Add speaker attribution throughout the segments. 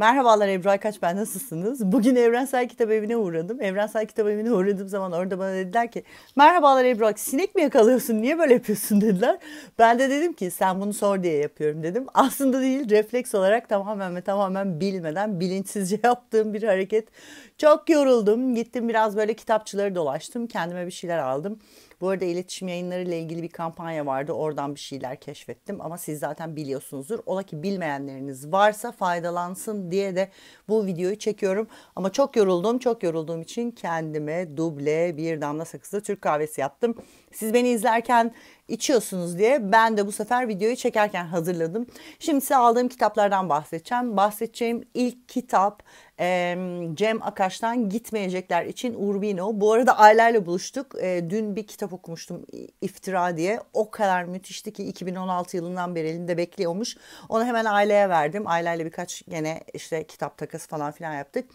Speaker 1: Merhabalar Ebru kaç ben nasılsınız? Bugün Evrensel Kitap Evi'ne uğradım. Evrensel Kitap Evi'ne uğradığım zaman orada bana dediler ki merhabalar Ebru Aykaç sinek mi yakalıyorsun niye böyle yapıyorsun dediler. Ben de dedim ki sen bunu sor diye yapıyorum dedim. Aslında değil refleks olarak tamamen ve tamamen bilmeden bilinçsizce yaptığım bir hareket. Çok yoruldum gittim biraz böyle kitapçıları dolaştım kendime bir şeyler aldım. Bu arada iletişim yayınları ile ilgili bir kampanya vardı. Oradan bir şeyler keşfettim ama siz zaten biliyorsunuzdur. Ola ki bilmeyenleriniz varsa faydalansın diye de bu videoyu çekiyorum. Ama çok yoruldum. Çok yorulduğum için kendime duble bir damla sakızlı Türk kahvesi yaptım. Siz beni izlerken içiyorsunuz diye ben de bu sefer videoyu çekerken hazırladım. Şimdi size aldığım kitaplardan bahsedeceğim. Bahsedeceğim ilk kitap Cem Akaş'tan gitmeyecekler için Urbino. Bu arada aileyle buluştuk. E, dün bir kitap okumuştum İftira diye. O kadar müthişti ki 2016 yılından beri elinde bekliyormuş. Onu hemen aileye verdim. Aileyle birkaç gene işte kitap takası falan filan yaptık.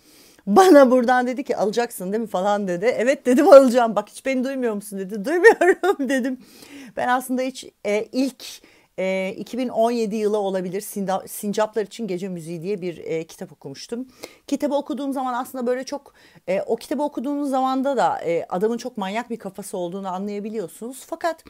Speaker 1: Bana buradan dedi ki alacaksın değil mi falan dedi. Evet dedim alacağım. Bak hiç beni duymuyor musun dedi. Duymuyorum dedim. Ben aslında hiç e, ilk e, ee, 2017 yılı olabilir Sinda, Sincaplar için Gece Müziği diye bir e, kitap okumuştum. Kitabı okuduğum zaman aslında böyle çok e, o kitabı okuduğunuz zamanda da e, adamın çok manyak bir kafası olduğunu anlayabiliyorsunuz. Fakat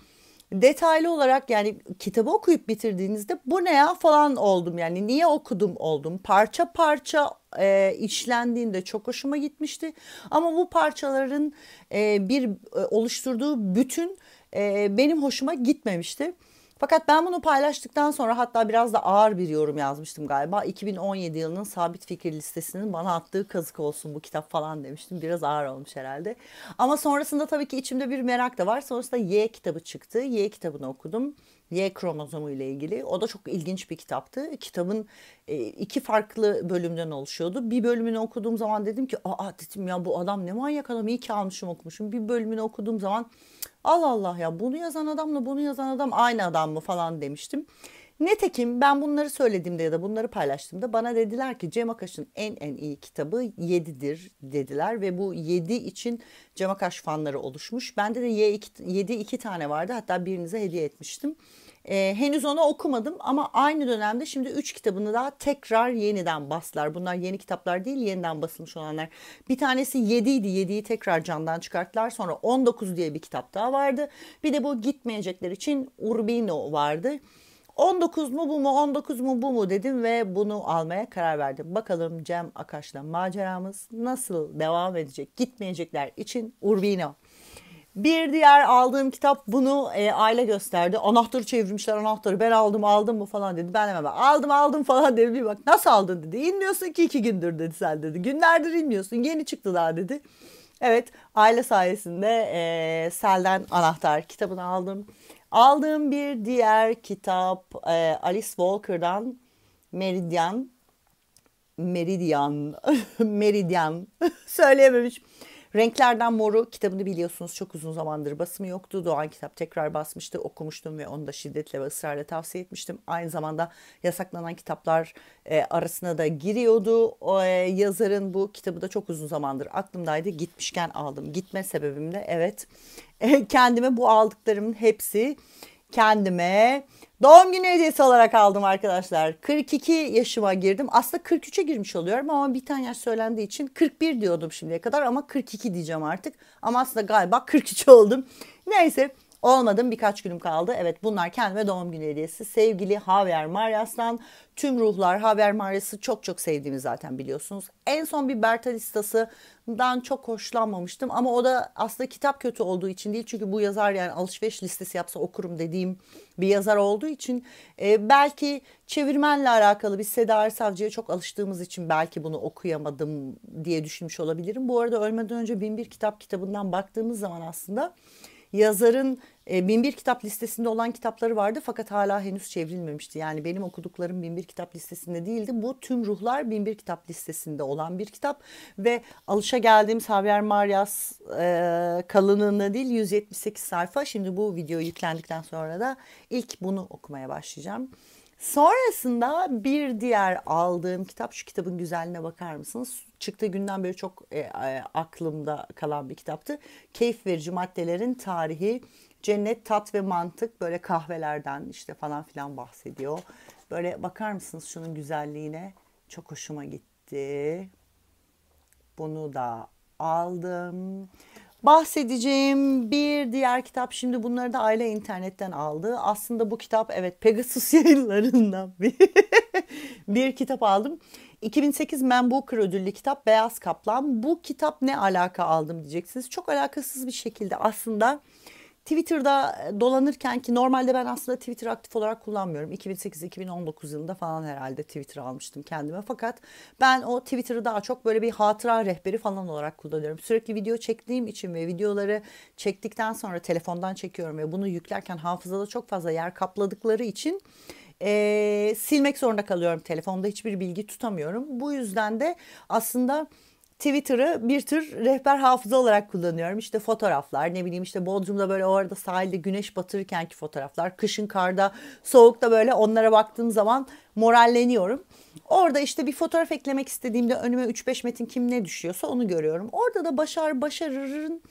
Speaker 1: detaylı olarak yani kitabı okuyup bitirdiğinizde bu ne ya falan oldum yani niye okudum oldum parça parça e, işlendiğinde çok hoşuma gitmişti ama bu parçaların e, bir e, oluşturduğu bütün e, benim hoşuma gitmemişti. Fakat ben bunu paylaştıktan sonra hatta biraz da ağır bir yorum yazmıştım galiba. 2017 yılının sabit fikir listesinin bana attığı kazık olsun bu kitap falan demiştim. Biraz ağır olmuş herhalde. Ama sonrasında tabii ki içimde bir merak da var. Sonrasında Y kitabı çıktı. Y kitabını okudum. Y kromozomu ile ilgili. O da çok ilginç bir kitaptı. Kitabın e, iki farklı bölümden oluşuyordu. Bir bölümünü okuduğum zaman dedim ki aa dedim ya bu adam ne manyak adam iyi ki almışım okumuşum. Bir bölümünü okuduğum zaman Allah Allah ya bunu yazan adamla bunu yazan adam aynı adam mı falan demiştim. Nitekim ben bunları söylediğimde ya da bunları paylaştığımda bana dediler ki Cem Akaş'ın en en iyi kitabı 7'dir dediler ve bu 7 için Cem Akaş fanları oluşmuş. Bende de 7 iki tane vardı hatta birinize hediye etmiştim. E, henüz onu okumadım ama aynı dönemde şimdi 3 kitabını daha tekrar yeniden bastılar. Bunlar yeni kitaplar değil yeniden basılmış olanlar. Bir tanesi 7 idi 7'yi tekrar candan çıkarttılar. Sonra 19 diye bir kitap daha vardı. Bir de bu gitmeyecekler için Urbino vardı. 19 mu bu mu 19 mu bu mu dedim ve bunu almaya karar verdim. Bakalım Cem Akaş'la maceramız nasıl devam edecek? Gitmeyecekler için Urbino. Bir diğer aldığım kitap bunu e, aile gösterdi. Anahtarı çevirmişler anahtarı ben aldım aldım mı falan dedi. Ben hemen aldım aldım falan dedi. Bir bak nasıl aldın dedi. İnmiyorsun ki iki gündür dedi sen dedi. Günlerdir inmiyorsun yeni çıktı daha dedi. Evet aile sayesinde e, Sel'den anahtar kitabını aldım. Aldığım bir diğer kitap e, Alice Walker'dan Meridian. Meridian. Meridian. Söyleyememiş. Renklerden Moru kitabını biliyorsunuz çok uzun zamandır basımı yoktu. Doğan kitap tekrar basmıştı. Okumuştum ve onu da şiddetle ve ısrarla tavsiye etmiştim. Aynı zamanda yasaklanan kitaplar e, arasına da giriyordu. O, e, yazarın bu kitabı da çok uzun zamandır aklımdaydı. Gitmişken aldım. Gitme sebebim evet e, kendime bu aldıklarımın hepsi kendime doğum günü hediyesi olarak aldım arkadaşlar. 42 yaşıma girdim. Aslında 43'e girmiş oluyorum ama bir tane yaş söylendiği için 41 diyordum şimdiye kadar ama 42 diyeceğim artık. Ama aslında galiba 43 oldum. Neyse Olmadım birkaç günüm kaldı. Evet bunlar kendime doğum günü hediyesi. Sevgili Haver Marias'tan tüm ruhlar Haver Marias'ı çok çok sevdiğimi zaten biliyorsunuz. En son bir Berta listasından çok hoşlanmamıştım ama o da aslında kitap kötü olduğu için değil. Çünkü bu yazar yani alışveriş listesi yapsa okurum dediğim bir yazar olduğu için e, belki çevirmenle alakalı bir Seda Ersavcı'ya çok alıştığımız için belki bunu okuyamadım diye düşünmüş olabilirim. Bu arada ölmeden önce bin bir Kitap kitabından baktığımız zaman aslında yazarın e, binbir kitap listesinde olan kitapları vardı fakat hala henüz çevrilmemişti. Yani benim okuduklarım binbir kitap listesinde değildi. Bu tüm ruhlar binbir kitap listesinde olan bir kitap ve alışa geldiğim Xavier Marias e, kalınlığında değil 178 sayfa. Şimdi bu video yüklendikten sonra da ilk bunu okumaya başlayacağım. Sonrasında bir diğer aldığım kitap şu kitabın güzelliğine bakar mısınız? Çıktığı günden beri çok e, e, aklımda kalan bir kitaptı. Keyif verici maddelerin tarihi, cennet, tat ve mantık böyle kahvelerden işte falan filan bahsediyor. Böyle bakar mısınız şunun güzelliğine? Çok hoşuma gitti. Bunu da aldım bahsedeceğim bir diğer kitap şimdi bunları da aile internetten aldı. Aslında bu kitap evet Pegasus yayınlarından bir, bir kitap aldım. 2008 Man Booker ödüllü kitap Beyaz Kaplan. Bu kitap ne alaka aldım diyeceksiniz. Çok alakasız bir şekilde aslında Twitter'da e, dolanırken ki normalde ben aslında Twitter aktif olarak kullanmıyorum. 2008-2019 yılında falan herhalde Twitter almıştım kendime. Fakat ben o Twitter'ı daha çok böyle bir hatıra rehberi falan olarak kullanıyorum. Sürekli video çektiğim için ve videoları çektikten sonra telefondan çekiyorum ve bunu yüklerken hafızada çok fazla yer kapladıkları için ee, silmek zorunda kalıyorum telefonda hiçbir bilgi tutamıyorum. Bu yüzden de aslında Twitter'ı bir tür rehber hafıza olarak kullanıyorum. İşte fotoğraflar ne bileyim işte Bodrum'da böyle orada sahilde güneş batırırkenki fotoğraflar. Kışın karda soğukta böyle onlara baktığım zaman moralleniyorum. Orada işte bir fotoğraf eklemek istediğimde önüme 3-5 metin kim ne düşüyorsa onu görüyorum. Orada da başar başarırın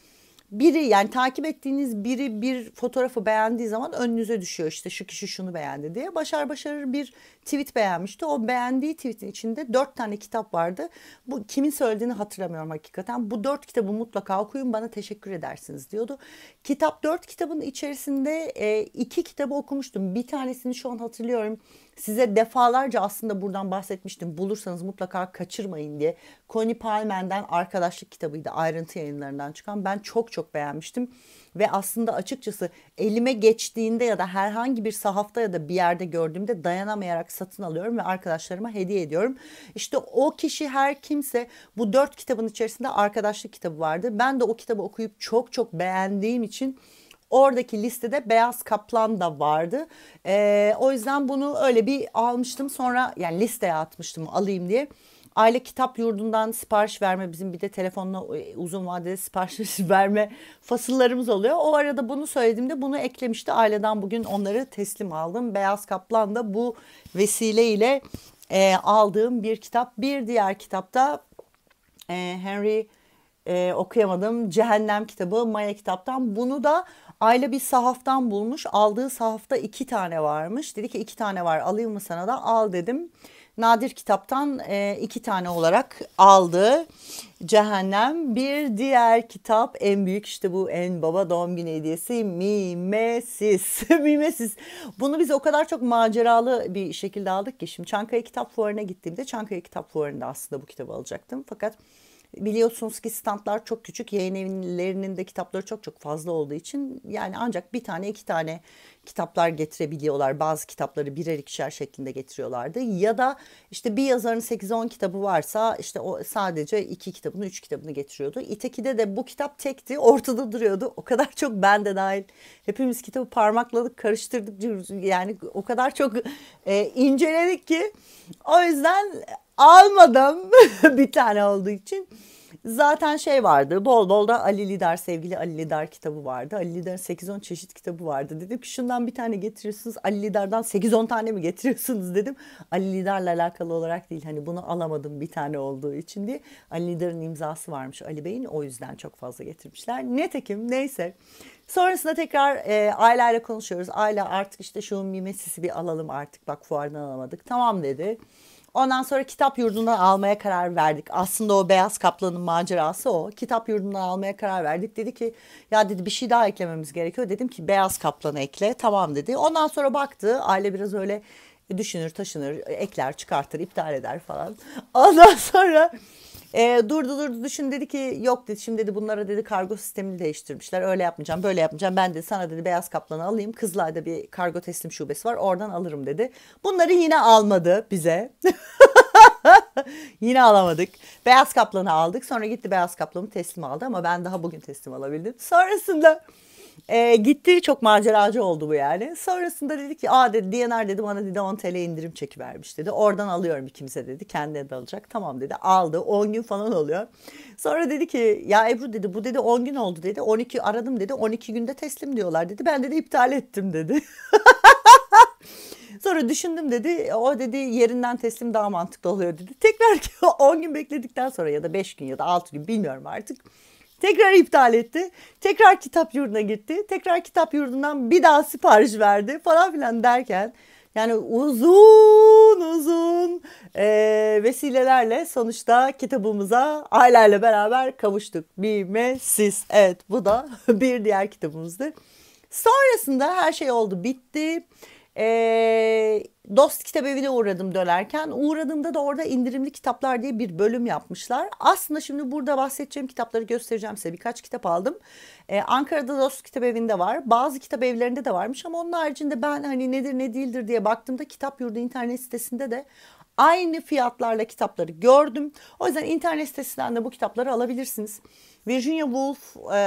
Speaker 1: biri yani takip ettiğiniz biri bir fotoğrafı beğendiği zaman önünüze düşüyor işte şu kişi şunu beğendi diye. Başar Başarır bir tweet beğenmişti. O beğendiği tweetin içinde dört tane kitap vardı. Bu kimin söylediğini hatırlamıyorum hakikaten. Bu dört kitabı mutlaka okuyun bana teşekkür edersiniz diyordu. Kitap dört kitabın içerisinde e, iki kitabı okumuştum. Bir tanesini şu an hatırlıyorum. Size defalarca aslında buradan bahsetmiştim. Bulursanız mutlaka kaçırmayın diye. Connie Palmen'den Arkadaşlık kitabıydı. Ayrıntı yayınlarından çıkan. Ben çok çok beğenmiştim. Ve aslında açıkçası elime geçtiğinde ya da herhangi bir sahafta ya da bir yerde gördüğümde dayanamayarak satın alıyorum ve arkadaşlarıma hediye ediyorum. İşte o kişi her kimse bu dört kitabın içerisinde arkadaşlık kitabı vardı. Ben de o kitabı okuyup çok çok beğendiğim için Oradaki listede beyaz kaplan da vardı. E, o yüzden bunu öyle bir almıştım sonra yani listeye atmıştım alayım diye aile kitap yurdundan sipariş verme bizim bir de telefonla e, uzun vadeli sipariş verme fasıllarımız oluyor. O arada bunu söylediğimde bunu eklemişti. Aileden bugün onları teslim aldım. Beyaz Kaplan da bu vesileyle e, aldığım bir kitap. Bir diğer kitapta e, Henry e, okuyamadım. Cehennem kitabı Maya kitaptan. Bunu da Ayla bir sahaftan bulmuş. Aldığı sahafta iki tane varmış. Dedi ki iki tane var alayım mı sana da al dedim. Nadir kitaptan e, iki tane olarak aldı. Cehennem bir diğer kitap en büyük işte bu en baba doğum günü hediyesi Mimesis. Mimesis. Bunu biz o kadar çok maceralı bir şekilde aldık ki şimdi Çankaya Kitap Fuarı'na gittiğimde Çankaya Kitap Fuarı'nda aslında bu kitabı alacaktım. Fakat Biliyorsunuz ki standlar çok küçük. Yayın evlerinin de kitapları çok çok fazla olduğu için yani ancak bir tane iki tane kitaplar getirebiliyorlar. Bazı kitapları birer ikişer şeklinde getiriyorlardı. Ya da işte bir yazarın 8-10 kitabı varsa işte o sadece iki kitabını, üç kitabını getiriyordu. İteki'de de bu kitap tekti, ortada duruyordu. O kadar çok ben de dahil hepimiz kitabı parmakladık, karıştırdık. Yani o kadar çok e, inceledik ki o yüzden almadım bir tane olduğu için. Zaten şey vardı bol bol da Ali Lider sevgili Ali Lider kitabı vardı. Ali Lider'in 8-10 çeşit kitabı vardı. Dedim ki şundan bir tane getiriyorsunuz Ali Lider'den 8-10 tane mi getiriyorsunuz dedim. Ali Lider'le alakalı olarak değil hani bunu alamadım bir tane olduğu için diye. Ali Lider'in imzası varmış Ali Bey'in o yüzden çok fazla getirmişler. ne tekim neyse. Sonrasında tekrar e, aileyle konuşuyoruz. Aile artık işte şu mimesisi bir alalım artık bak fuardan alamadık. Tamam dedi. Ondan sonra kitap yurdundan almaya karar verdik. Aslında o beyaz kaplanın macerası o. Kitap yurdundan almaya karar verdik. Dedi ki ya dedi bir şey daha eklememiz gerekiyor. Dedim ki beyaz kaplanı ekle. Tamam dedi. Ondan sonra baktı aile biraz öyle düşünür taşınır ekler çıkartır iptal eder falan. Ondan sonra e, durdu durdu düşün dedi ki yok dedi şimdi dedi bunlara dedi kargo sistemini değiştirmişler. Öyle yapmayacağım böyle yapmayacağım. Ben de sana dedi beyaz kaplanı alayım. Kızılay'da bir kargo teslim şubesi var oradan alırım dedi. Bunları yine almadı bize. Yine alamadık. Beyaz kaplanı aldık. Sonra gitti beyaz kaplanı teslim aldı ama ben daha bugün teslim alabildim. Sonrasında e, gitti çok maceracı oldu bu yani. Sonrasında dedi ki aa dedi DNR dedi bana dedi 10 TL indirim çeki vermiş dedi. Oradan alıyorum ikimize dedi. Kendine de alacak. Tamam dedi. Aldı. 10 gün falan oluyor. Sonra dedi ki ya Ebru dedi bu dedi 10 gün oldu dedi. 12 aradım dedi. 12 günde teslim diyorlar dedi. Ben dedi iptal ettim dedi. Sonra düşündüm dedi. O dedi yerinden teslim daha mantıklı oluyor dedi. Tekrar 10 gün bekledikten sonra ya da 5 gün ya da 6 gün bilmiyorum artık. Tekrar iptal etti. Tekrar kitap yurduna gitti. Tekrar kitap yurdundan bir daha sipariş verdi falan filan derken yani uzun uzun e, vesilelerle sonuçta kitabımıza ailelerle beraber kavuştuk. bir Bilmesiz. Evet bu da bir diğer kitabımızdı. Sonrasında her şey oldu bitti e, Dost kitap evine uğradım dönerken. Uğradığımda da orada indirimli kitaplar diye bir bölüm yapmışlar. Aslında şimdi burada bahsedeceğim kitapları göstereceğim size. Birkaç kitap aldım. E, Ankara'da Dost kitap evinde var. Bazı kitap evlerinde de varmış ama onun haricinde ben hani nedir ne değildir diye baktığımda kitap yurdu internet sitesinde de aynı fiyatlarla kitapları gördüm. O yüzden internet sitesinden de bu kitapları alabilirsiniz. Virginia Woolf e,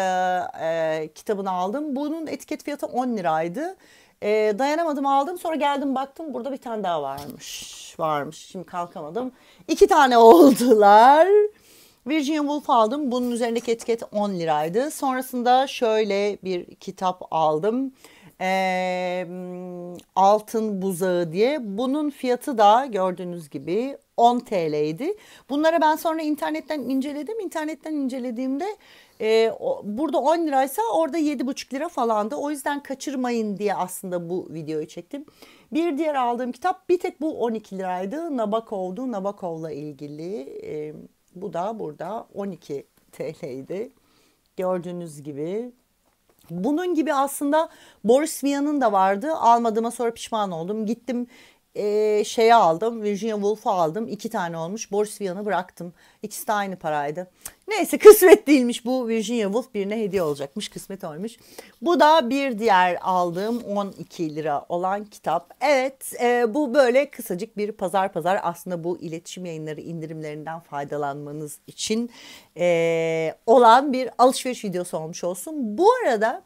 Speaker 1: e, kitabını aldım. Bunun etiket fiyatı 10 liraydı. E, dayanamadım aldım sonra geldim baktım burada bir tane daha varmış. Varmış şimdi kalkamadım. İki tane oldular. Virginia Woolf aldım. Bunun üzerindeki etiket 10 liraydı. Sonrasında şöyle bir kitap aldım. Ee, altın buzağı diye. Bunun fiyatı da gördüğünüz gibi 10 TL'ydi. Bunları ben sonra internetten inceledim. İnternetten incelediğimde e, o, burada 10 liraysa orada 7,5 lira falandı. O yüzden kaçırmayın diye aslında bu videoyu çektim. Bir diğer aldığım kitap bir tek bu 12 liraydı. Nabokov'du. Nabokov'la ilgili. E, bu da burada 12 TL'ydi. Gördüğünüz gibi bunun gibi aslında Boris Vian'ın da vardı. Almadığıma sonra pişman oldum. Gittim e, ee, şeye aldım. Virginia Woolf'u aldım. iki tane olmuş. Boris Vian'ı bıraktım. İkisi de aynı paraydı. Neyse kısmet değilmiş bu Virginia Woolf birine hediye olacakmış. Kısmet olmuş. Bu da bir diğer aldığım 12 lira olan kitap. Evet e, bu böyle kısacık bir pazar pazar. Aslında bu iletişim yayınları indirimlerinden faydalanmanız için e, olan bir alışveriş videosu olmuş olsun. Bu arada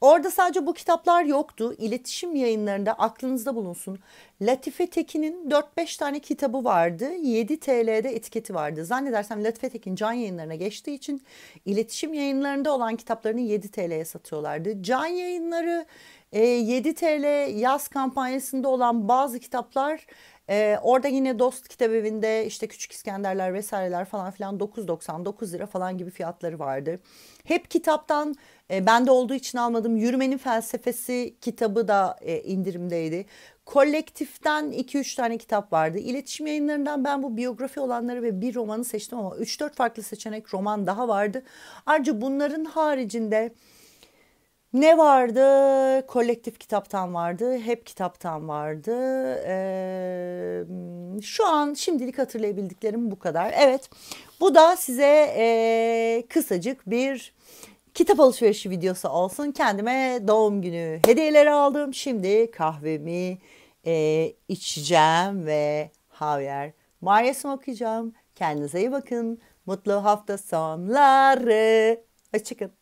Speaker 1: Orada sadece bu kitaplar yoktu. İletişim yayınlarında aklınızda bulunsun. Latife Tekin'in 4-5 tane kitabı vardı. 7 TL'de etiketi vardı. Zannedersem Latife Tekin can yayınlarına geçtiği için iletişim yayınlarında olan kitaplarını 7 TL'ye satıyorlardı. Can yayınları 7 e, TL yaz kampanyasında olan bazı kitaplar ee, orada yine Dost kitap evinde işte Küçük İskenderler vesaireler falan filan 9.99 lira falan gibi fiyatları vardı. Hep kitaptan e, bende olduğu için almadım. Yürümenin Felsefesi kitabı da e, indirimdeydi. Kolektiften 2-3 tane kitap vardı. İletişim yayınlarından ben bu biyografi olanları ve bir romanı seçtim ama 3-4 farklı seçenek roman daha vardı. Ayrıca bunların haricinde ne vardı? Kolektif kitaptan vardı, hep kitaptan vardı. Ee, şu an şimdilik hatırlayabildiklerim bu kadar. Evet, bu da size e, kısacık bir kitap alışverişi videosu olsun. Kendime doğum günü hediyeleri aldım. Şimdi kahvemi e, içeceğim ve Javier Marias'ımı okuyacağım. Kendinize iyi bakın. Mutlu hafta sonları. Hoşçakalın.